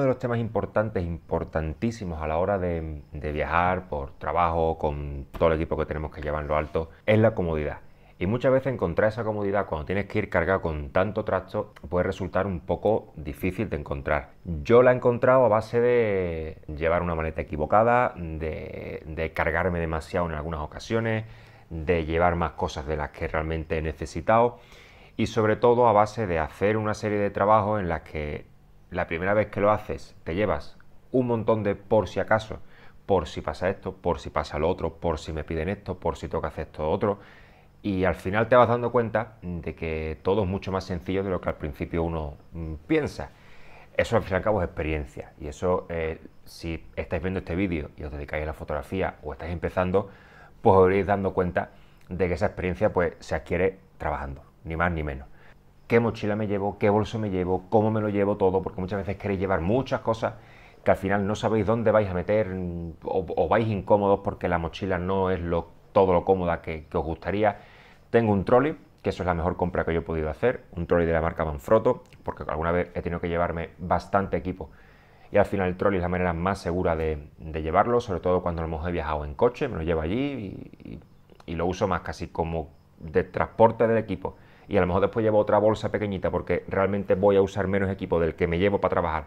de los temas importantes, importantísimos a la hora de, viajar por trabajo, con todo el equipo que tenemos que llevar en lo alto, es la comodidad. Y muchas veces encontrar esa comodidad cuando tienes que ir cargado con tanto trasto puede resultar un poco difícil de encontrar. Yo la he encontrado a base de llevar una maleta equivocada, de, de cargarme demasiado en algunas ocasiones, de llevar más cosas de las que realmente he necesitado y sobre todo a base de hacer una serie de trabajos en las que la primera vez que lo haces te llevas un montón de por si acaso, por si pasa esto, por si pasa lo otro, por si me piden esto, por si toca hacer esto otro, y al final te vas dando cuenta de que todo es mucho más sencillo de lo que al principio uno mm, piensa. Eso al fin y al cabo es experiencia, y eso eh, si estáis viendo este vídeo y os dedicáis a la fotografía o estáis empezando, pues os iréis dando cuenta de que esa experiencia pues, se adquiere trabajando, ni más ni menos qué mochila me llevo, qué bolso me llevo, cómo me lo llevo todo, porque muchas veces queréis llevar muchas cosas que al final no sabéis dónde vais a meter o, vais incómodos porque la mochila no es todo lo cómoda que, os gustaría. Tengo un trolley, que eso es la mejor compra que yo he podido hacer, un trolley de la marca Manfrotto, porque alguna vez he tenido que llevarme bastante equipo y al final el trolley es la manera más segura de, llevarlo, sobre todo cuando lo mejor he viajado en coche, me lo llevo allí y, lo uso más casi como de transporte del equipo y a lo mejor después llevo otra bolsa pequeñita porque realmente voy a usar menos equipo del que me llevo para trabajar,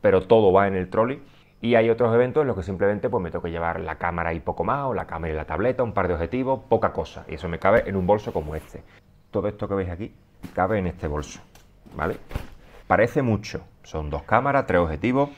pero todo va en el trolley. Y hay otros eventos en los que simplemente pues, me tengo que llevar la cámara y poco más, o la cámara y la tableta, un par de objetivos, poca cosa. Y eso me cabe en un bolso como este. Todo esto que veis aquí cabe en este bolso, ¿vale? Parece mucho. Son dos cámaras, tres objetivos,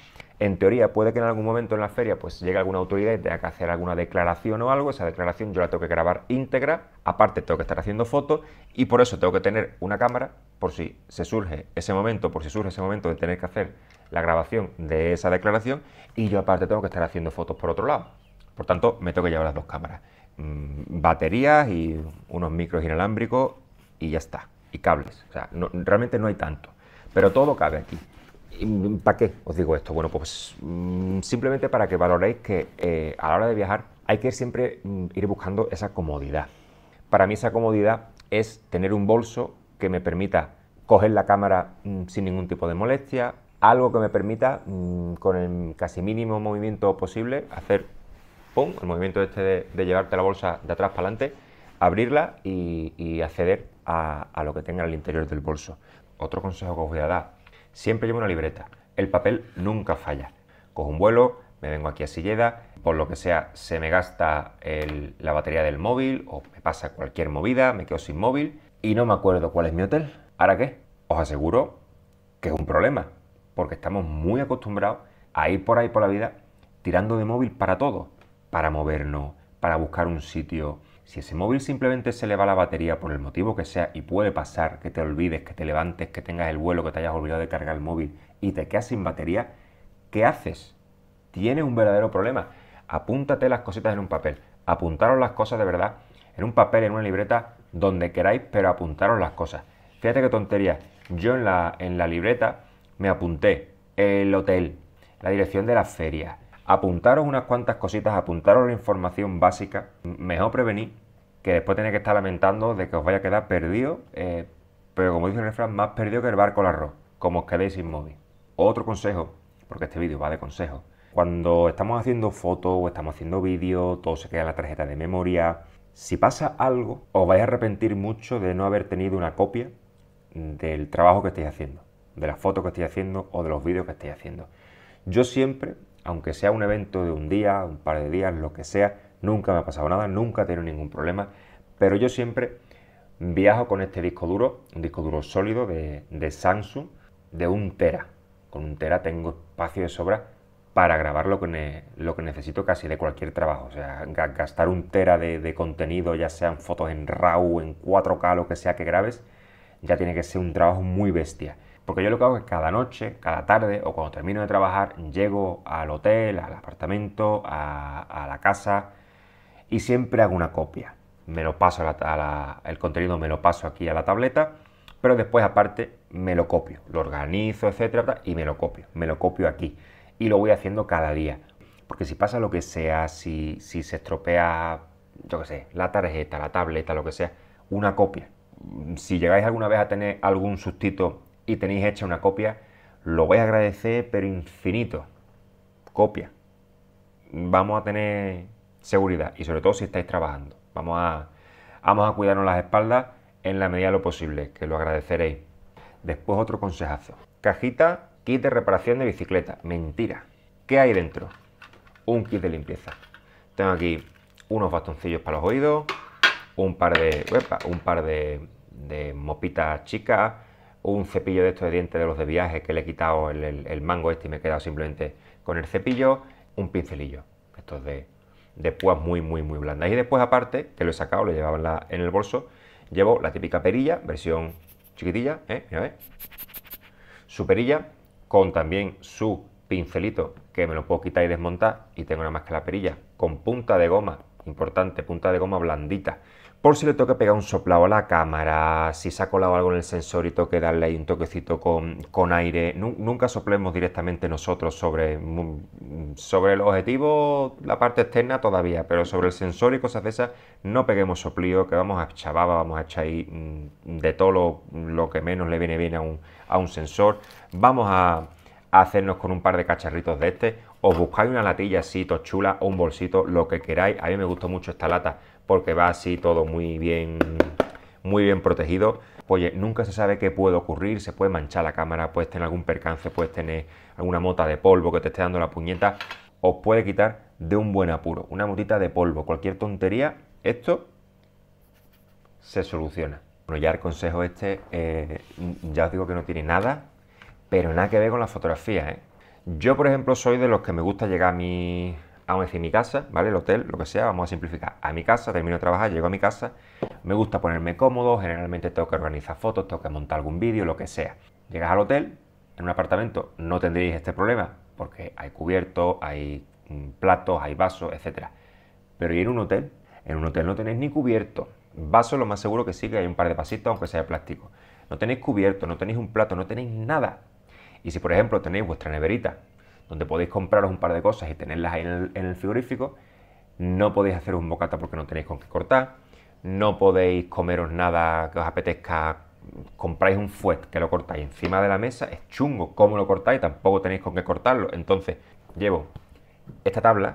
en teoría, puede que en algún momento en la feria pues llegue alguna autoridad y tenga que hacer alguna declaración o algo. Esa declaración yo la tengo que grabar íntegra. Aparte, tengo que estar haciendo fotos y por eso tengo que tener una cámara por si se surge ese momento, por si surge ese momento de tener que hacer la grabación de esa declaración. Y yo aparte tengo que estar haciendo fotos por otro lado. Por tanto, me tengo que llevar las dos cámaras. Mm, baterías y unos micros inalámbricos y ya está. Y cables. O sea, realmente no hay tanto. Pero todo cabe aquí. ¿Para qué os digo esto? Bueno, pues mm, simplemente para que valoréis que eh, a la hora de viajar hay que siempre mm, ir buscando esa comodidad. Para mí esa comodidad es tener un bolso que me permita coger la cámara mm, sin ningún tipo de molestia, algo que me permita con el casi mínimo movimiento posible hacer ¡pum! el movimiento este de, llevarte la bolsa de atrás para adelante, abrirla y, acceder a, a lo que tenga en el interior del bolso. Otro consejo que os voy a dar, Siempre llevo una libreta. El papel nunca falla. Cojo un vuelo, me vengo aquí a Silleda, por lo que sea se me gasta la batería del móvil o me pasa cualquier movida, me quedo sin móvil y no me acuerdo cuál es mi hotel. ¿Ahora qué? Os aseguro que es un problema, porque estamos muy acostumbrados a ir por ahí por la vida tirando de móvil para todo, para movernos, para buscar un sitio, si ese móvil simplemente se le va la batería por el motivo que sea y puede pasar que te olvides, que te levantes, que tengas el vuelo, que te hayas olvidado de cargar el móvil y te quedas sin batería, ¿qué haces? Tienes un verdadero problema. Apúntate las cositas en un papel. Apuntaros las cosas de verdad en un papel, en una libreta, donde queráis, pero apuntaros las cosas. Fíjate qué tontería. Yo en la, en la libreta me apunté el hotel, la dirección de la feria, apuntaros unas cuantas cositas, apuntaros la información básica, mejor prevenir que después tenéis que estar lamentando de que os vaya a quedar perdido, eh, pero como dice el refrán, más perdido que el barco al arroz, como os quedéis sin móvil. Otro consejo, porque este vídeo va de consejos. Cuando estamos haciendo fotos o estamos haciendo vídeos, todo se queda en la tarjeta de memoria. Si pasa algo, os vais a arrepentir mucho de no haber tenido una copia del trabajo que estáis haciendo, de las fotos que estáis haciendo o de los vídeos que estáis haciendo. Yo siempre aunque sea un evento de un día, un par de días, lo que sea, nunca me ha pasado nada, nunca he tenido ningún problema, pero yo siempre viajo con este disco duro, un disco duro sólido de, Samsung, de un tera. Con un tera tengo espacio de sobra para grabar lo que, necesito casi de cualquier trabajo. O sea, gastar un tera de, de, contenido, ya sean fotos en RAW, en 4K, lo que sea que grabes, ya tiene que ser un trabajo muy bestia. Porque yo lo que hago es cada noche, cada tarde o cuando termino de trabajar, llego al hotel, al apartamento, a, la casa y siempre hago una copia. Me lo paso el contenido, me lo paso aquí a la tableta, pero después aparte me lo copio, lo organizo, etcétera, y me lo copio, me lo copio aquí y lo voy haciendo cada día. Porque si pasa lo que sea, si, si se estropea, yo qué sé, la tarjeta, la tableta, lo que sea, una copia. Si llegáis alguna vez a tener algún sustito y tenéis hecha una copia, lo voy a agradecer, pero infinito. Copia. Vamos a tener seguridad y sobre todo si estáis trabajando. Vamos a, vamos a cuidarnos las espaldas en la medida de lo posible, que lo agradeceréis. Después otro consejazo. Cajita, kit de reparación de bicicleta. Mentira. ¿Qué hay dentro? Un kit de limpieza. Tengo aquí unos bastoncillos para los oídos, un par de, un par de, de mopitas chicas, un cepillo de estos de dientes de los de viaje que le he quitado el, mango este y me he quedado simplemente con el cepillo, un pincelillo, estos de, de púas muy, muy, muy blandas. Y después, aparte, que lo he sacado, lo llevaba en, el bolso, llevo la típica perilla, versión chiquitilla, ¿eh? Mira, eh Su perilla, con también su pincelito, que me lo puedo quitar y desmontar, y tengo nada más que la perilla, con punta de goma, importante, punta de goma blandita, por si le toca pegar un soplado a la cámara, si se ha colado algo en el sensor y toque darle ahí un toquecito con, con aire. Nunca soplemos directamente nosotros sobre, sobre el objetivo, la parte externa todavía, pero sobre el sensor y cosas de esas, no peguemos soplío, que vamos a baba, vamos a echar ahí mm, de todo lo, que menos le viene bien a un, sensor. Vamos a, hacernos con un par de cacharritos de este os buscáis una latilla así, chula o un bolsito, lo que queráis. A mí me gustó mucho esta lata porque va así todo muy bien, muy bien protegido. Oye, nunca se sabe qué puede ocurrir, se puede manchar la cámara, puedes tener algún percance, puedes tener alguna mota de polvo que te esté dando la puñeta, os puede quitar de un buen apuro, una motita de polvo, cualquier tontería, esto se soluciona. Bueno, ya el consejo este, eh, ya os digo que no tiene nada, pero nada que ver con la fotografía. ¿eh? Yo, por ejemplo, soy de los que me gusta llegar a mi, vamos a decir mi casa, ¿vale? El hotel, lo que sea, vamos a simplificar. A mi casa, termino de trabajar, llego a mi casa, me gusta ponerme cómodo, generalmente tengo que organizar fotos, tengo que montar algún vídeo, lo que sea. Llegas al hotel, en un apartamento no tendréis este problema, porque hay cubiertos, hay mm, platos, hay vasos, etc. Pero ¿y en un hotel? En un hotel no tenéis ni cubierto. Vasos, lo más seguro que sí, que hay un par de pasitos, aunque sea de plástico. No tenéis cubierto, no tenéis un plato, no tenéis nada. Y si por ejemplo tenéis vuestra neverita donde podéis compraros un par de cosas y tenerlas ahí en el, frigorífico. No podéis hacer un bocata porque no tenéis con qué cortar. No podéis comeros nada que os apetezca. Compráis un fuet que lo cortáis encima de la mesa. Es chungo cómo lo cortáis. Tampoco tenéis con qué cortarlo. Entonces llevo esta tabla.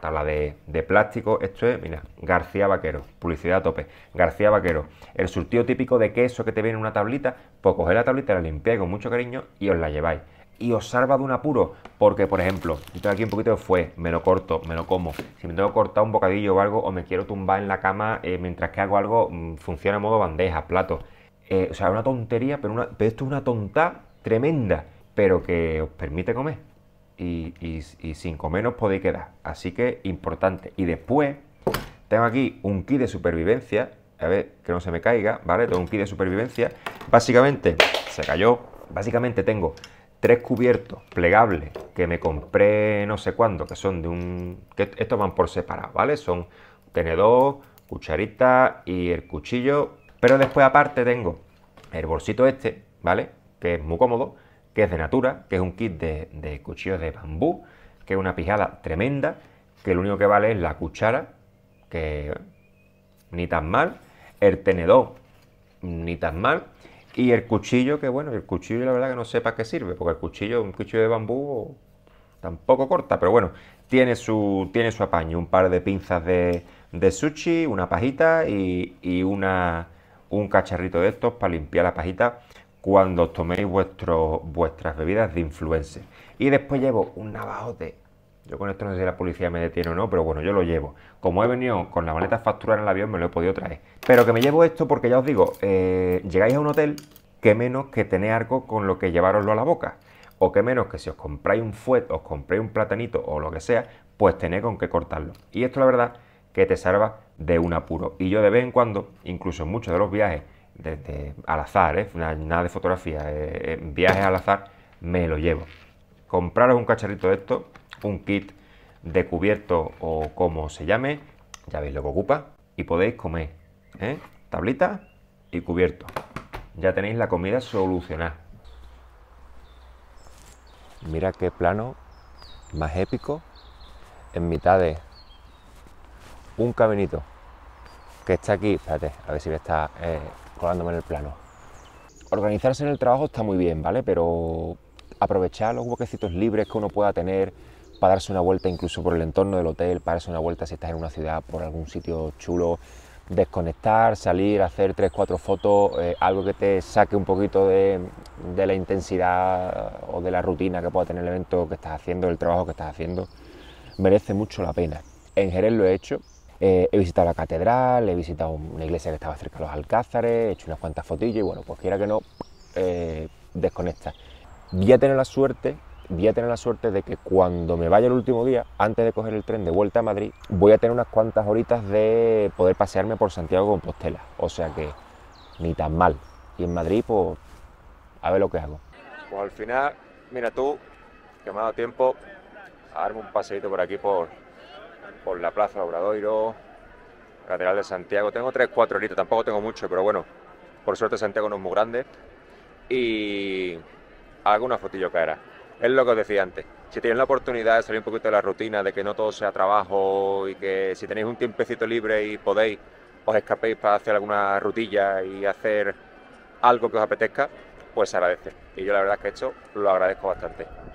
Tabla de, plástico. Esto es, mira, García Vaquero. Publicidad a tope. García Vaquero. El surtido típico de queso que te viene en una tablita. Pues cogéis la tablita, la limpiáis con mucho cariño y os la lleváis y os salva de un apuro. Porque, por ejemplo, yo tengo aquí un poquito de fue, me lo corto, me lo como. Si me tengo cortar un bocadillo o algo, o me quiero tumbar en la cama eh, mientras que hago algo, mm, funciona en modo bandeja, plato. Eh, o sea, una tontería, pero, una, esto es una tonta tremenda, pero que os permite comer. Y, y sin comer os podéis quedar. Así que importante. Y después, tengo aquí un kit de supervivencia. A ver, que no se me caiga, ¿vale? Tengo un kit de supervivencia. Básicamente, se cayó. Básicamente tengo tres cubiertos plegables que me compré no sé cuándo, que son de un... que estos van por separado, ¿vale? Son tenedor, cucharita y el cuchillo. Pero después aparte tengo el bolsito este, ¿vale? Que es muy cómodo, que es de Natura, que es un kit de, de cuchillos de bambú, que es una pijada tremenda, que lo único que vale es la cuchara, que ni tan mal, el tenedor, ni tan mal, y el cuchillo, que bueno, el cuchillo la verdad que no sé para qué sirve, porque el cuchillo, un cuchillo de bambú tampoco corta, pero bueno, tiene su, tiene su apaño, un par de pinzas de, de sushi, una pajita y, una, un cacharrito de estos para limpiar la pajita cuando toméis vuestras bebidas de influencer. Y después llevo un de... Yo con esto no sé si la policía me detiene o no, pero bueno, yo lo llevo. Como he venido con la maleta facturar en el avión, me lo he podido traer. Pero que me llevo esto porque ya os digo, eh, llegáis a un hotel, que menos que tener algo con lo que llevaroslo a la boca. O que menos que si os compráis un fuet, os compráis un platanito o lo que sea, pues tenéis con qué cortarlo. Y esto la verdad que te salva de un apuro. Y yo de vez en cuando, incluso en muchos de los viajes, desde al azar, ¿eh? nada de fotografía, eh, eh, viajes al azar, me lo llevo. Compraros un cacharrito de esto un kit de cubierto o como se llame, ya veis lo que ocupa, y podéis comer, ¿eh? Tablita y cubierto. Ya tenéis la comida solucionada. Mira qué plano más épico en mitad de un caminito que está aquí. Espérate, a ver si me está eh, colándome en el plano. Organizarse en el trabajo está muy bien, ¿vale? Pero aprovechar los huequecitos libres que uno pueda tener para darse una vuelta incluso por el entorno del hotel, para darse una vuelta si estás en una ciudad por algún sitio chulo, desconectar, salir, hacer tres, cuatro fotos, eh, algo que te saque un poquito de, la intensidad o de la rutina que pueda tener el evento que estás haciendo, el trabajo que estás haciendo, merece mucho la pena. En Jerez lo he hecho, eh, he visitado la catedral, he visitado una iglesia que estaba cerca de los alcázares, he hecho unas cuantas fotillas y bueno, pues quiera que no, ...desconectas... Eh, desconecta. a tener la suerte voy a tener la suerte de que cuando me vaya el último día, antes de coger el tren de vuelta a Madrid, voy a tener unas cuantas horitas de poder pasearme por Santiago de Compostela. O sea que ni tan mal. Y en Madrid, pues, a ver lo que hago. Pues al final, mira tú, que me ha dado tiempo a un paseito por aquí, por, por la Plaza Obradoiro, Catedral de Santiago. Tengo tres, cuatro horitas, tampoco tengo mucho, pero bueno, por suerte Santiago no es muy grande. Y ...hago una fotillo caerá es lo que os decía antes. Si tenéis la oportunidad de salir un poquito de la rutina, de que no todo sea trabajo y que si tenéis un tiempecito libre y podéis, os escapéis para hacer alguna rutilla y hacer algo que os apetezca, pues se agradece. Y yo la verdad es que esto lo agradezco bastante.